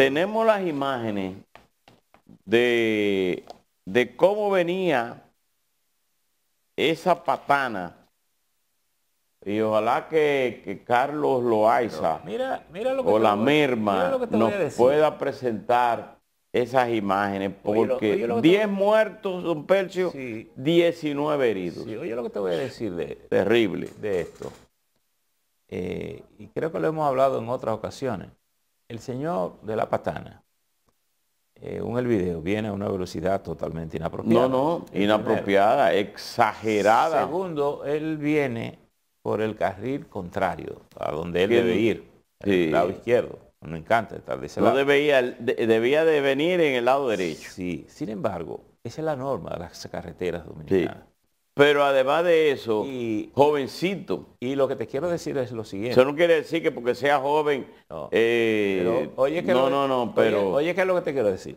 tenemos las imágenes de, cómo venía esa patana. Y ojalá que, Carlos Loaiza o la merma nos pueda presentar esas imágenes. Porque 10 muertos, don percio, 19 heridos. oye lo que te voy a decir de, Terrible. de esto. Eh, y creo que lo hemos hablado en otras ocasiones el señor de la patana, eh, un el video, viene a una velocidad totalmente inapropiada. No, no, inapropiada, exagerada. Segundo, él viene por el carril contrario, a donde él debe ir, el lado izquierdo. Me encanta estar de ese Debía, de, debía de venir en el lado derecho. Sí, sin embargo, esa es la norma de las carreteras dominicanas. Pero además de eso, jovencito. Y lo que te quiero decir es lo siguiente. Eso no quiere decir que porque sea joven. No, eh, oye no, no, no, pero. Oye, ¿qué es lo que te quiero decir?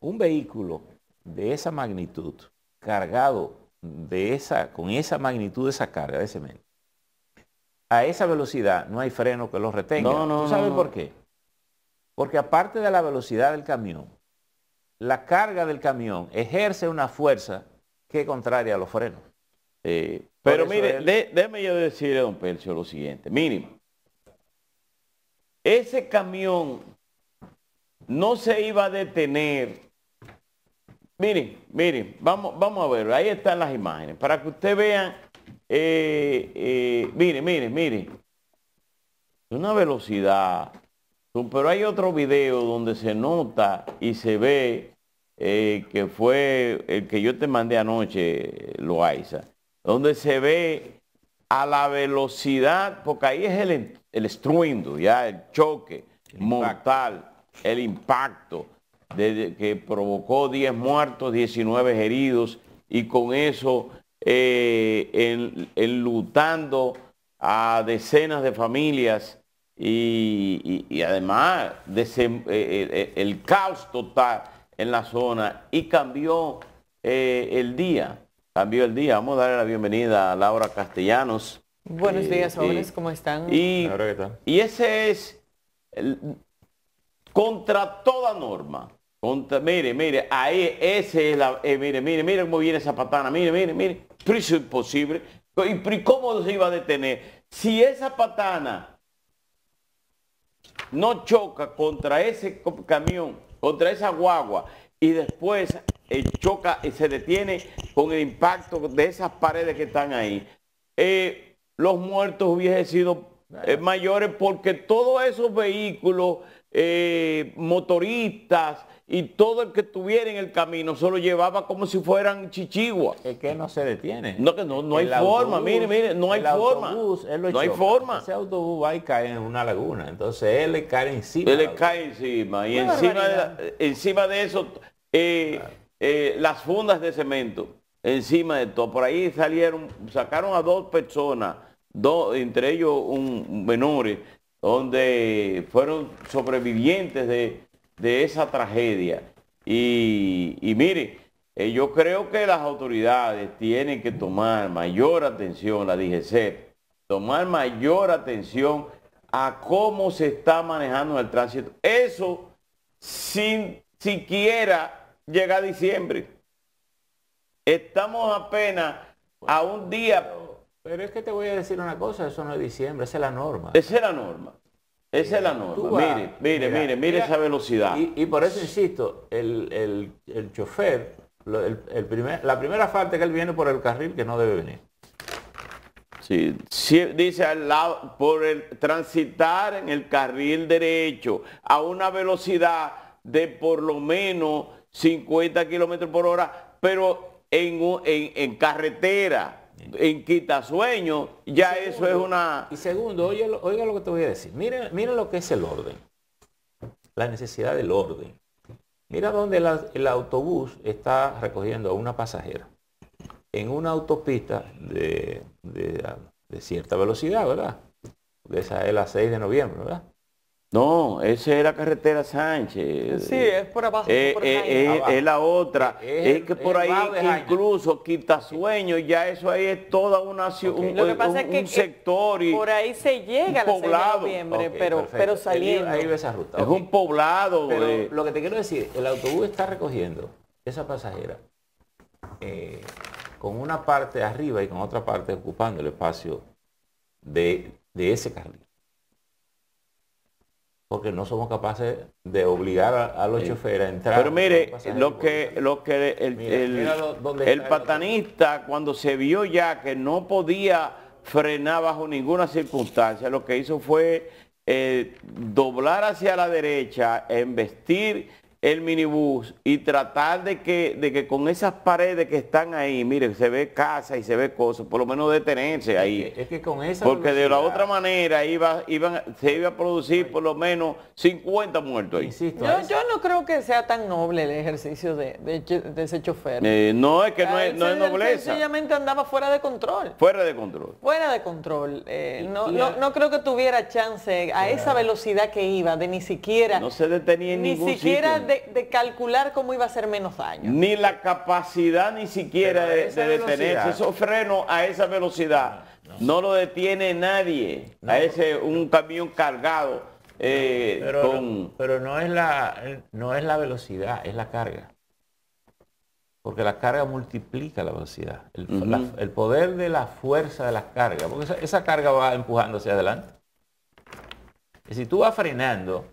Un vehículo de esa magnitud, cargado de esa, con esa magnitud de esa carga de cemento, a esa velocidad no hay freno que lo retenga. No, no, ¿Tú sabes por qué? Porque aparte de la velocidad del camión, la carga del camión ejerce una fuerza que contraria a los frenos. Eh, pero mire, déme déjeme yo decirle a don Percio lo siguiente, mínimo. Ese camión no se iba a detener. Mire, mire, vamos, vamos a ver, ahí están las imágenes, para que usted vea, eh, eh, mire, mire, mire. una velocidad, pero hay otro video donde se nota y se ve eh, que fue el que yo te mandé anoche, eh, Loaiza, donde se ve a la velocidad, porque ahí es el, estruendo, ya el choque mortal, el impacto que provocó 10 muertos, 19 heridos, y con eso eh, enlutando a decenas de familias y, además eh, el caos total en la zona y cambió eh, el día. Cambió el día. Vamos a darle la bienvenida a Laura Castellanos. Buenos días, eh, jóvenes, eh, ¿cómo están? Y, y ese es contra toda norma. Contra, mire, mire, ahí ese es la. mire, mire, mire cómo viene esa patana, mire, mire, mire. Pero imposible. ¿Y cómo se iba a detener? Si esa patana no choca contra ese camión contra esa guagua y después eh, choca y se detiene con el impacto de esas paredes que están ahí. Eh, los muertos hubiesen sido es eh, mayores porque todos esos vehículos, eh, motoristas y todo el que estuviera en el camino se llevaba como si fueran chichigua. Es que no se detiene. No, que no, hay forma, mire, mire, no hay forma. no hay forma. Ese autobús va y cae en una laguna, entonces él le cae encima. Él le cae encima y encima de, encima de eso eh, las fundas de cemento, encima de todo. Por ahí salieron, sacaron a dos personas dos, entre ellos un menores, donde fueron sobrevivientes de, esa tragedia. Y, mire, eh, yo creo que las autoridades tienen que tomar mayor atención, la DGC, tomar mayor atención a cómo se está manejando el tránsito. Eso sin siquiera llegar a diciembre. Estamos apenas a un día pero es que te voy a decir una cosa, eso no es diciembre, esa es la norma. Esa es la norma. Esa es la norma. mire, mire, mire, mire esa velocidad. Y, por eso insisto, el, chofer, el, primer, la primera falta que él viene por el carril que no debe venir. Sí, dice al lado, por el transitar en el carril derecho a una velocidad de por lo menos 50 kilómetros por hora, pero en, en, en carretera en sueño, ya eso es una... Y segundo, oiga, lo que te voy a decir. Mira, lo que es el orden. La necesidad del orden. Mira donde el autobús está recogiendo a una pasajera. En una autopista de, cierta velocidad, ¿verdad? esa es la 6 de noviembre, ¿verdad? No, esa es la carretera Sánchez. Sí, es por abajo. Eh, eh, eh, es, la otra. Es, que por ahí incluso quita sueño ya eso ahí es toda una ciudad, un, sector. Y por ahí se llega a poblado. noviembre, pero, saliendo. Es un poblado. Pero lo que te quiero decir, el autobús está recogiendo esa pasajera con una parte arriba y con otra parte ocupando el espacio de, de ese carril porque no somos capaces de obligar a, los choferes a entrar. Pero mire, lo que, lo que el, patanista cuando se vio ya que no podía frenar bajo ninguna circunstancia, lo que hizo fue eh, doblar hacia la derecha, embestir el minibús y tratar de que, de que con esas paredes que están ahí, miren, se ve casa y se ve cosas, por lo menos detenerse ahí. Porque de la otra manera iba, iban, se iba a producir por lo menos 50 muertos ahí. yo, no creo que sea tan noble el ejercicio de, ese chofer. Eh, no, es que no es, ah, no es nobleza. Sencillamente andaba fuera de control. Fuera de control. Fuera de control. Eh, no, no, creo que tuviera chance a esa velocidad que iba de ni siquiera... No se detenía en ningún siquiera De calcular cómo iba a ser menos daño. Ni la capacidad ni siquiera de, detenerse. Esos frenos a esa velocidad no, lo detiene nadie. a ese un camión cargado. Eh, pero, no, es la, no es la velocidad, es la carga. Porque la carga multiplica la velocidad. El, poder de la fuerza de la carga. Porque esa, carga va empujando hacia adelante. Y si tú vas frenando,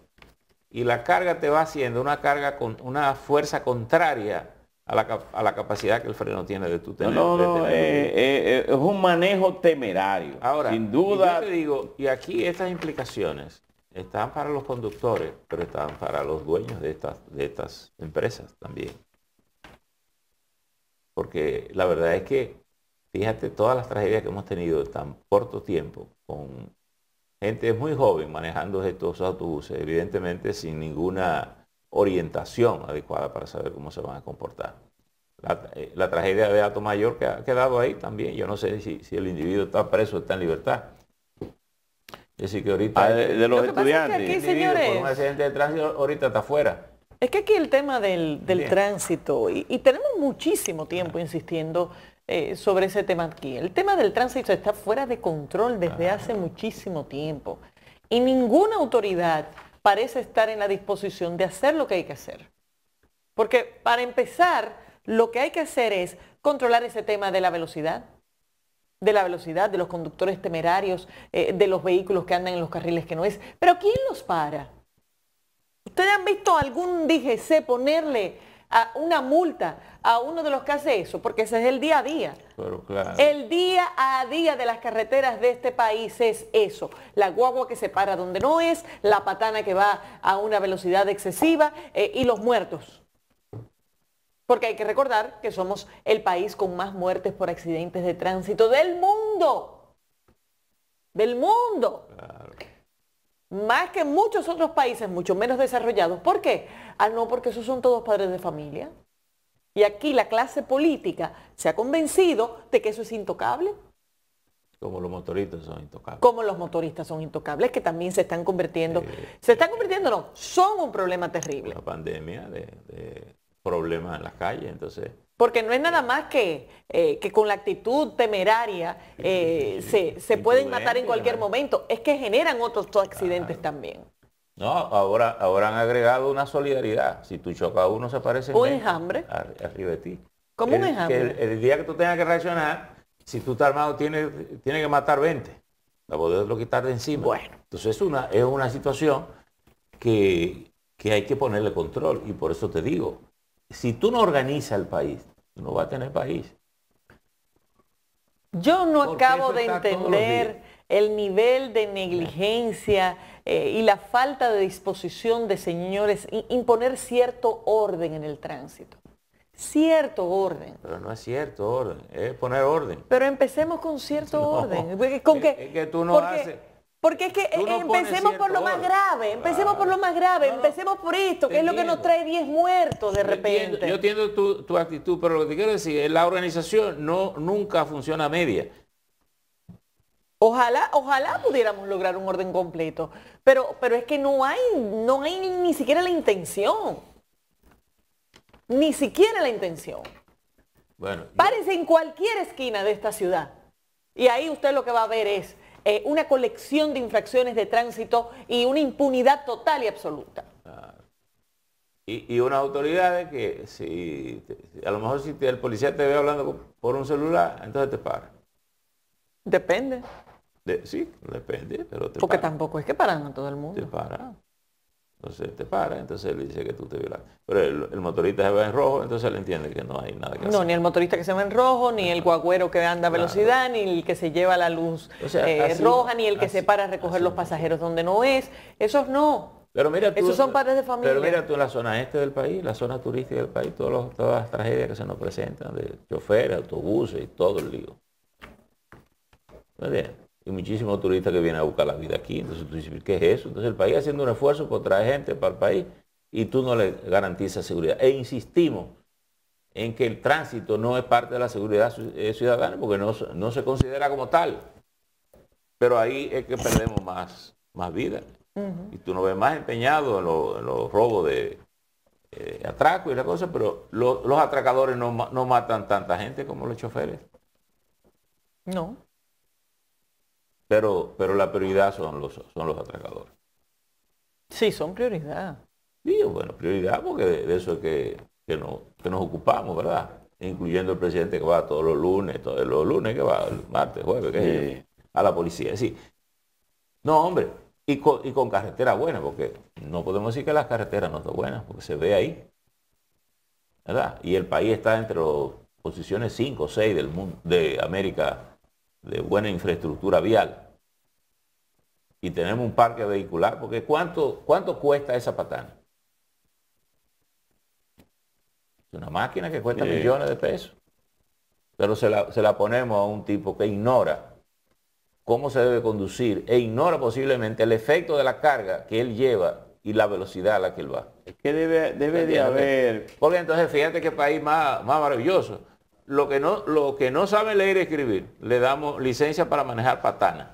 y la carga te va haciendo una carga con una fuerza contraria a la, capacidad que el freno tiene de tu tener. No, no, eh, eh, eh, es un manejo temerario. Ahora, sin duda. Y yo te digo, y aquí estas implicaciones están para los conductores, pero están para los dueños de estas, de estas empresas también. Porque la verdad es que, fíjate, todas las tragedias que hemos tenido tan corto tiempo con gente muy joven manejando estos autobuses, evidentemente sin ninguna orientación adecuada para saber cómo se van a comportar. La, eh, tragedia de Ato Mayor que ha quedado ahí también. Yo no sé si, el individuo está preso o está en libertad. Es decir, que ahorita... Ah, de, los estudiantes. Es señores... Por un accidente de tránsito, ahorita está afuera. Es que aquí el tema del, tránsito, y, tenemos muchísimo tiempo insistiendo eh, sobre ese tema aquí, el tema del tránsito está fuera de control desde hace muchísimo tiempo y ninguna autoridad parece estar en la disposición de hacer lo que hay que hacer. Porque para empezar, lo que hay que hacer es controlar ese tema de la velocidad, de la velocidad, de los conductores temerarios, eh, de los vehículos que andan en los carriles que no es. Pero ¿quién los para? ¿Ustedes han visto algún DGC ponerle a una multa a uno de los que hace eso? Porque ese es el día a día. El día a día de las carreteras de este país es eso. La guagua que se para donde no es, la patana que va a una velocidad excesiva eh, y los muertos. Porque hay que recordar que somos el país con más muertes por accidentes de tránsito del mundo. Del mundo. Claro más que muchos otros países, mucho menos desarrollados. ¿Por qué? Ah, no, porque esos son todos padres de familia. Y aquí la clase política se ha convencido de que eso es intocable. Como los motoristas son intocables. Como los motoristas son intocables, que también se están convirtiendo, se están convirtiendo, no, son un problema terrible. La pandemia de problemas en las calles, entonces porque no es nada más que, eh, que con la actitud temeraria eh, se, pueden matar en cualquier momento, es que generan otros accidentes también. No, ahora, ahora han agregado una solidaridad. Si tú chocas a uno se aparece Arriba de ti. Como un enjambre? El, día que tú tengas que reaccionar, si tú estás armado, tienes, tiene que matar 20. La podés lo quitar de encima. Bueno. Entonces es una, es una situación que, que hay que ponerle control. Y por eso te digo, si tú no organizas el país, no va a tener país. Yo no acabo de entender el nivel de negligencia eh, y la falta de disposición de señores imponer cierto orden en el tránsito. Cierto orden. Pero no es cierto orden, es poner orden. Pero empecemos con cierto orden. Con que, es que tú no haces porque es que eh, empecemos por lo más grave, empecemos por lo más grave, empecemos por esto, que es lo que nos trae 10 muertos de repente. Yo entiendo, tu, actitud, pero lo que te quiero decir es que la organización no, nunca funciona a media. Ojalá, ojalá pudiéramos lograr un orden completo, pero, pero es que no hay, no hay ni, siquiera la intención. Ni siquiera la intención. Bueno, Párense en cualquier esquina de esta ciudad. Y ahí usted lo que va a ver es eh, una colección de infracciones de tránsito y una impunidad total y absoluta. Y, y unas autoridades que si a lo mejor si el policía te ve hablando por un celular, entonces te para. Depende. sí, depende, pero te Porque tampoco es que paran a todo el mundo. Te para. Entonces te para, entonces él dice que tú te violas. Pero el, motorista se va en rojo, entonces él entiende que no hay nada que hacer. No, ni el motorista que se va en rojo, ni el guagüero que anda a velocidad, ni el que se lleva la luz eh, roja, ni el que se para a recoger los pasajeros donde no es. Esos no. Pero mira Esos son padres de familia. Pero mira tú en la zona este del país, la zona turística del país, todos todas las tragedias que se nos presentan de choferes, autobuses y todo el lío. Muy y muchísimos turistas que vienen a buscar la vida aquí. Entonces tú dices, ¿qué es eso? Entonces el país haciendo un esfuerzo por traer gente para el país y tú no le garantizas seguridad. E insistimos en que el tránsito no es parte de la seguridad eh, ciudadana porque no, se considera como tal. Pero ahí es que perdemos más, más vida. Y tú no ves más empeñado en, los robos de atracos eh, atraco y la cosas pero los atracadores no, no matan tanta gente como los choferes. No. Pero, pero la prioridad son los, son los atracadores. Sí, son prioridad. Sí, bueno, prioridad porque de, eso es que, no, que nos ocupamos, ¿verdad? Incluyendo el presidente que va todos los lunes, todos los lunes que va, martes, jueves, a la policía. Sí. No, hombre, y con, y con, carretera buena, porque no podemos decir que las carreteras no son buenas, porque se ve ahí. ¿Verdad? Y el país está entre las posiciones 5 o 6 del mundo, de América de buena infraestructura vial. Y tenemos un parque vehicular, porque ¿cuánto, cuánto cuesta esa patana? Una máquina que cuesta millones de pesos. Pero se la, ponemos a un tipo que ignora cómo se debe conducir e ignora posiblemente el efecto de la carga que él lleva y la velocidad a la que él va. Es que debe, debe de haber. Porque entonces fíjate qué país más, más maravilloso. Lo que no, lo que no sabe leer y escribir, le damos licencia para manejar patana.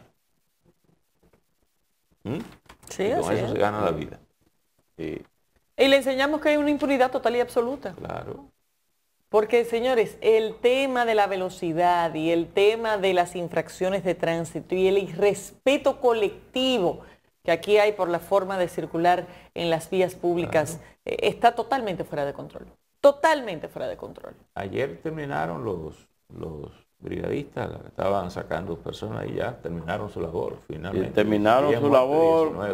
¿Mm? con eso se gana la vida. Y le enseñamos que hay una impunidad total y absoluta. Claro. Porque, señores, el tema de la velocidad y el tema de las infracciones de tránsito y el irrespeto colectivo que aquí hay por la forma de circular en las vías públicas eh, está totalmente fuera de control totalmente fuera de control. Ayer terminaron los, los brigadistas, estaban sacando personas y ya terminaron su labor finalmente. Eh, terminaron su labor, se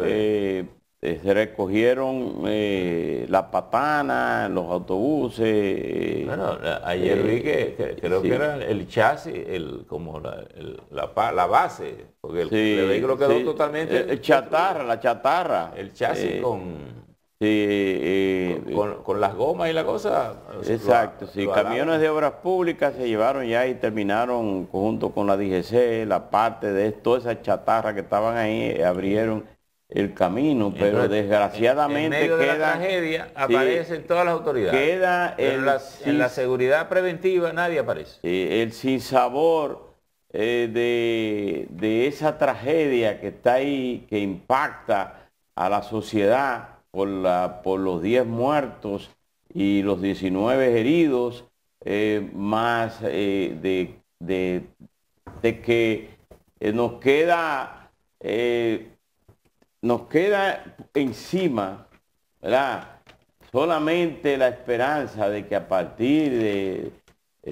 eh, eh, recogieron eh, la patana, los autobuses. Bueno, ayer vi que, creo que era el chasis, el, como la, la, base, porque el, quedó totalmente... El, chatarra, la chatarra. El chasis con eh, con, las gomas y la cosa. Exacto, camiones de obras públicas se llevaron ya y terminaron junto con la DGC, la parte de todas esa chatarra que estaban ahí, eh, abrieron el camino, pero desgraciadamente queda... De la tragedia aparecen todas las autoridades. en, la, seguridad preventiva nadie aparece. el sinsabor eh, de, de esa tragedia que está ahí, que impacta a la sociedad, por, por los 10 muertos y los 19 heridos, eh, más eh, de, que eh, nos queda, nos queda encima, Solamente la esperanza de que a partir de,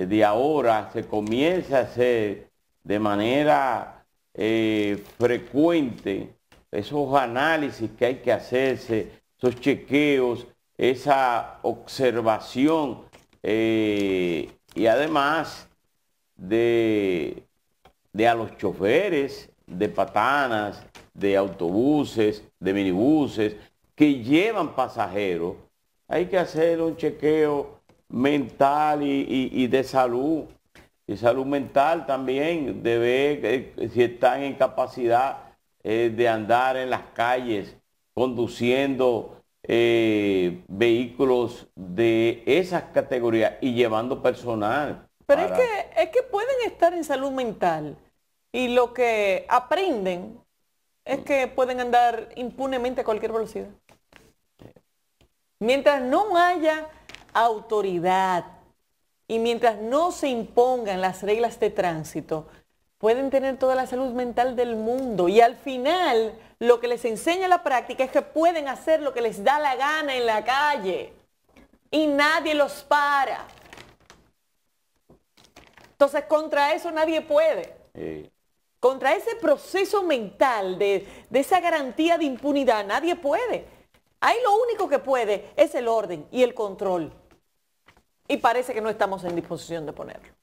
de ahora se comience a hacer de manera frecuente esos análisis que hay que hacerse esos chequeos, esa observación eh, y además de, de a los choferes de patanas, de autobuses, de minibuses que llevan pasajeros, hay que hacer un chequeo mental y, de salud, y salud mental también, de ver eh, si están en capacidad eh, de andar en las calles conduciendo eh, vehículos de esas categorías y llevando personal. Pero es, que, es que pueden estar en salud mental y lo que aprenden es que pueden andar impunemente a cualquier velocidad. Mientras no haya autoridad y mientras no se impongan las reglas de tránsito, pueden tener toda la salud mental del mundo y al final lo que les enseña la práctica es que pueden hacer lo que les da la gana en la calle y nadie los para. Entonces contra eso nadie puede. Contra ese proceso mental de, de esa garantía de impunidad nadie puede. Ahí lo único que puede es el orden y el control. Y parece que no estamos en disposición de ponerlo.